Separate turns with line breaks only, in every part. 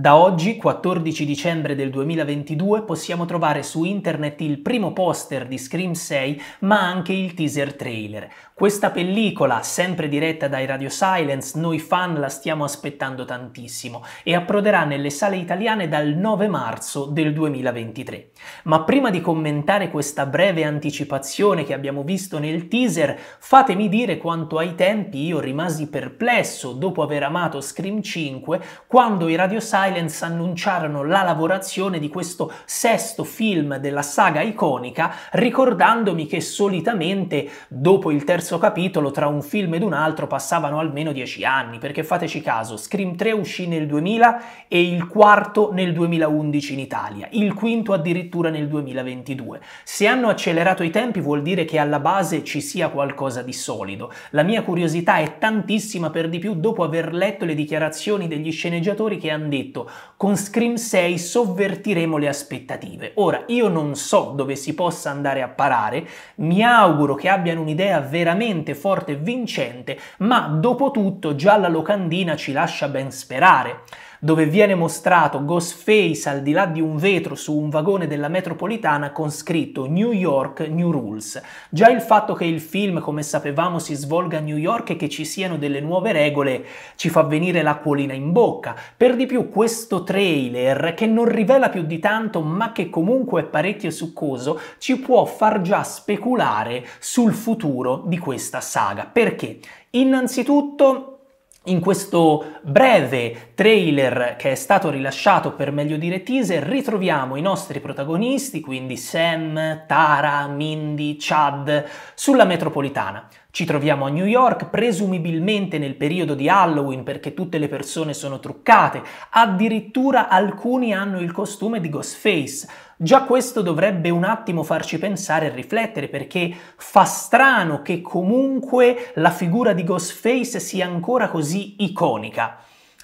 Da oggi, 14 dicembre del 2022, possiamo trovare su internet il primo poster di Scream 6, ma anche il teaser trailer, questa pellicola, sempre diretta dai Radio Silence, noi fan la stiamo aspettando tantissimo e approderà nelle sale italiane dal 9 marzo del 2023. Ma prima di commentare questa breve anticipazione che abbiamo visto nel teaser, fatemi dire quanto ai tempi io rimasi perplesso dopo aver amato Scream 5 quando i Radio Silence annunciarono la lavorazione di questo sesto film della saga iconica, ricordandomi che solitamente dopo il terzo terzo capitolo tra un film ed un altro passavano almeno dieci anni, perché fateci caso, Scream 3 uscì nel 2000 e il quarto nel 2011 in Italia, il quinto addirittura nel 2022. Se hanno accelerato i tempi vuol dire che alla base ci sia qualcosa di solido. La mia curiosità è tantissima per di più dopo aver letto le dichiarazioni degli sceneggiatori che hanno detto con Scream 6 sovvertiremo le aspettative. Ora, io non so dove si possa andare a parare, mi auguro che abbiano un'idea veramente veramente forte e vincente, ma dopo tutto già la locandina ci lascia ben sperare dove viene mostrato Ghostface al di là di un vetro su un vagone della metropolitana con scritto New York New Rules. Già il fatto che il film, come sapevamo, si svolga a New York e che ci siano delle nuove regole ci fa venire l'acquolina in bocca. Per di più questo trailer, che non rivela più di tanto ma che comunque è parecchio succoso, ci può far già speculare sul futuro di questa saga. Perché? Innanzitutto in questo breve trailer che è stato rilasciato, per meglio dire teaser, ritroviamo i nostri protagonisti, quindi Sam, Tara, Mindy, Chad, sulla metropolitana. Ci troviamo a New York, presumibilmente nel periodo di Halloween perché tutte le persone sono truccate, addirittura alcuni hanno il costume di Ghostface. Già questo dovrebbe un attimo farci pensare e riflettere perché fa strano che comunque la figura di Ghostface sia ancora così iconica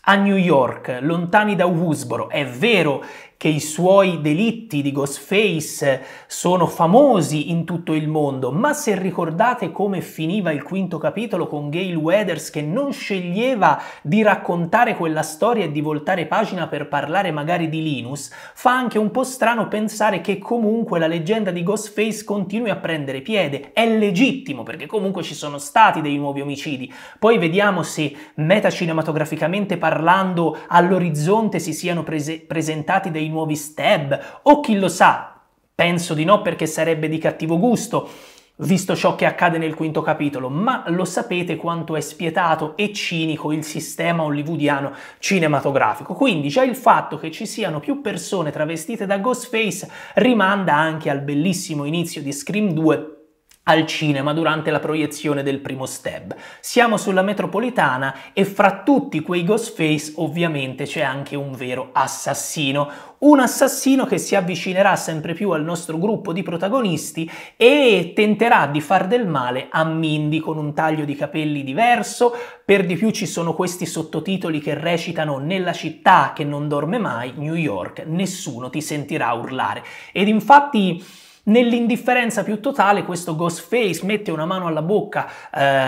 a New York, lontani da Woodsboro. È vero che i suoi delitti di Ghostface sono famosi in tutto il mondo, ma se ricordate come finiva il quinto capitolo con Gail Weathers che non sceglieva di raccontare quella storia e di voltare pagina per parlare magari di Linus, fa anche un po' strano pensare che comunque la leggenda di Ghostface continui a prendere piede. È legittimo perché comunque ci sono stati dei nuovi omicidi. Poi vediamo se metacinematograficamente parlando all'orizzonte si siano prese presentati dei dei nuovi stab o chi lo sa, penso di no perché sarebbe di cattivo gusto visto ciò che accade nel quinto capitolo, ma lo sapete quanto è spietato e cinico il sistema hollywoodiano cinematografico. Quindi già il fatto che ci siano più persone travestite da Ghostface rimanda anche al bellissimo inizio di Scream 2 al cinema durante la proiezione del primo stab. Siamo sulla metropolitana e fra tutti quei Ghostface ovviamente c'è anche un vero assassino. Un assassino che si avvicinerà sempre più al nostro gruppo di protagonisti e tenterà di far del male a Mindy con un taglio di capelli diverso, per di più ci sono questi sottotitoli che recitano Nella città che non dorme mai, New York, nessuno ti sentirà urlare. Ed infatti Nell'indifferenza più totale questo Ghostface mette una mano alla bocca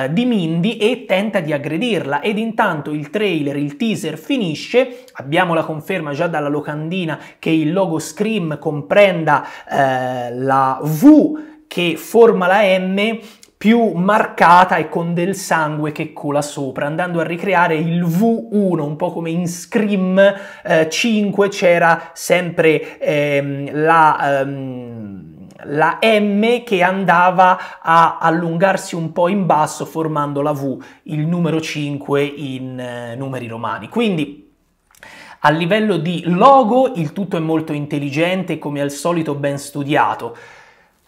eh, di Mindy e tenta di aggredirla ed intanto il trailer, il teaser finisce, abbiamo la conferma già dalla locandina che il logo Scream comprenda eh, la V che forma la M più marcata e con del sangue che cola sopra, andando a ricreare il V1, un po' come in Scream eh, 5 c'era sempre ehm, la... Ehm, la M che andava a allungarsi un po' in basso formando la V, il numero 5 in eh, numeri romani. Quindi a livello di logo il tutto è molto intelligente e come al solito ben studiato.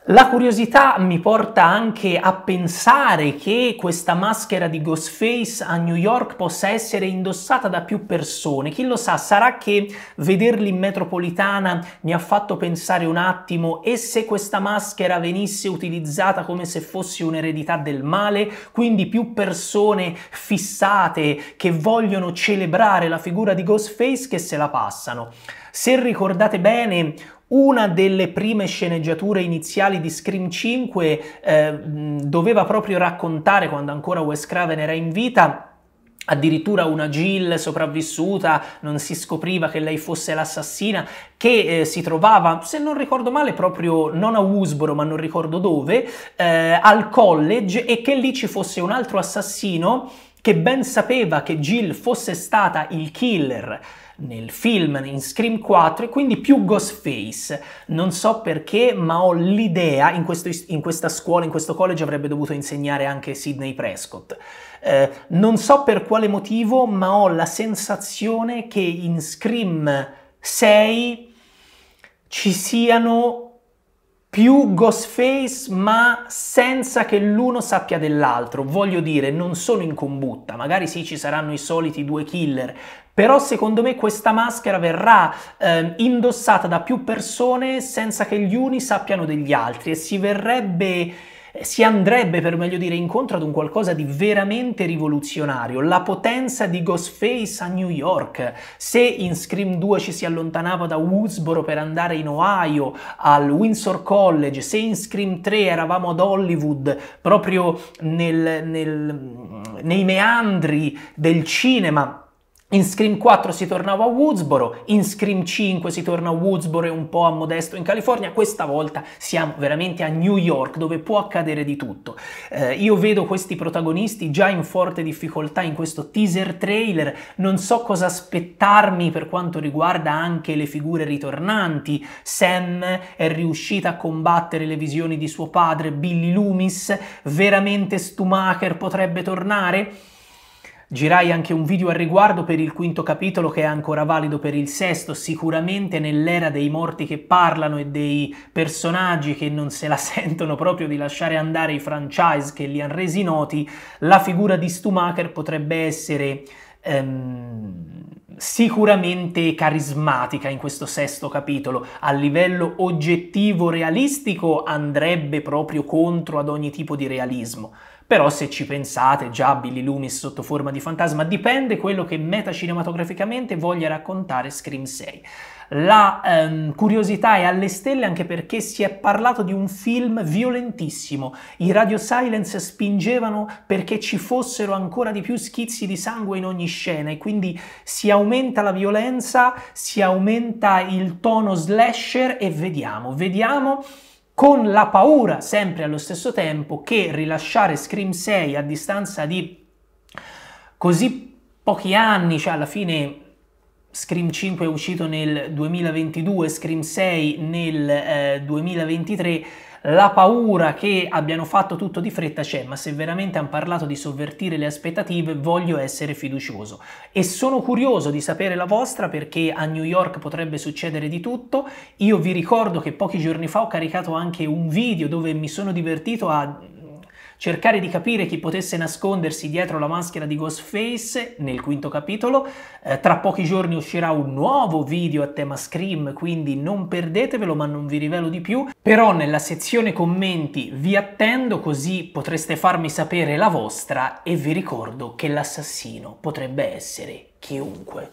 La curiosità mi porta anche a pensare che questa maschera di Ghostface a New York possa essere indossata da più persone. Chi lo sa, sarà che vederli in metropolitana mi ha fatto pensare un attimo e se questa maschera venisse utilizzata come se fosse un'eredità del male, quindi più persone fissate che vogliono celebrare la figura di Ghostface che se la passano. Se ricordate bene, una delle prime sceneggiature iniziali di Scream 5 eh, doveva proprio raccontare, quando ancora Wes Craven era in vita, addirittura una Jill sopravvissuta, non si scopriva che lei fosse l'assassina, che eh, si trovava, se non ricordo male, proprio non a Woosboro, ma non ricordo dove, eh, al college e che lì ci fosse un altro assassino che ben sapeva che Jill fosse stata il killer nel film in Scream 4 e quindi più Ghostface. Non so perché, ma ho l'idea, in, questo, in questa scuola, in questo college avrebbe dovuto insegnare anche Sidney Prescott. Eh, non so per quale motivo, ma ho la sensazione che in Scream 6 ci siano più Ghostface ma senza che l'uno sappia dell'altro. Voglio dire, non sono in combutta, magari sì ci saranno i soliti due killer, però secondo me questa maschera verrà eh, indossata da più persone senza che gli uni sappiano degli altri e si verrebbe eh, si andrebbe, per meglio dire, incontro ad un qualcosa di veramente rivoluzionario, la potenza di Ghostface a New York. Se in Scream 2 ci si allontanava da Woodsboro per andare in Ohio, al Windsor College, se in Scream 3 eravamo ad Hollywood, proprio nel, nel, nei meandri del cinema, in Scream 4 si tornava a Woodsboro, in Scream 5 si torna a Woodsboro e un po' a Modesto in California, questa volta siamo veramente a New York dove può accadere di tutto. Eh, io vedo questi protagonisti già in forte difficoltà in questo teaser trailer, non so cosa aspettarmi per quanto riguarda anche le figure ritornanti, Sam è riuscita a combattere le visioni di suo padre, Billy Loomis, veramente Stumacher potrebbe tornare? Girai anche un video al riguardo per il quinto capitolo che è ancora valido per il sesto, sicuramente nell'era dei morti che parlano e dei personaggi che non se la sentono proprio di lasciare andare i franchise che li hanno resi noti, la figura di Stumacher potrebbe essere... Ehm, sicuramente carismatica in questo sesto capitolo. A livello oggettivo realistico andrebbe proprio contro ad ogni tipo di realismo. Però se ci pensate, già Billy Loomis sotto forma di fantasma dipende quello che metacinematograficamente voglia raccontare Scream 6 la ehm, curiosità è alle stelle anche perché si è parlato di un film violentissimo. I Radio Silence spingevano perché ci fossero ancora di più schizzi di sangue in ogni scena e quindi si aumenta la violenza, si aumenta il tono slasher e vediamo, vediamo con la paura sempre allo stesso tempo che rilasciare Scream 6 a distanza di così pochi anni, cioè alla fine Scream 5 è uscito nel 2022, Scream 6 nel eh, 2023, la paura che abbiano fatto tutto di fretta c'è, ma se veramente hanno parlato di sovvertire le aspettative voglio essere fiducioso. E sono curioso di sapere la vostra perché a New York potrebbe succedere di tutto. Io vi ricordo che pochi giorni fa ho caricato anche un video dove mi sono divertito a cercare di capire chi potesse nascondersi dietro la maschera di Ghostface nel quinto capitolo. Eh, tra pochi giorni uscirà un nuovo video a tema Scream, quindi non perdetevelo, ma non vi rivelo di più. Però nella sezione commenti vi attendo così potreste farmi sapere la vostra e vi ricordo che l'assassino potrebbe essere chiunque.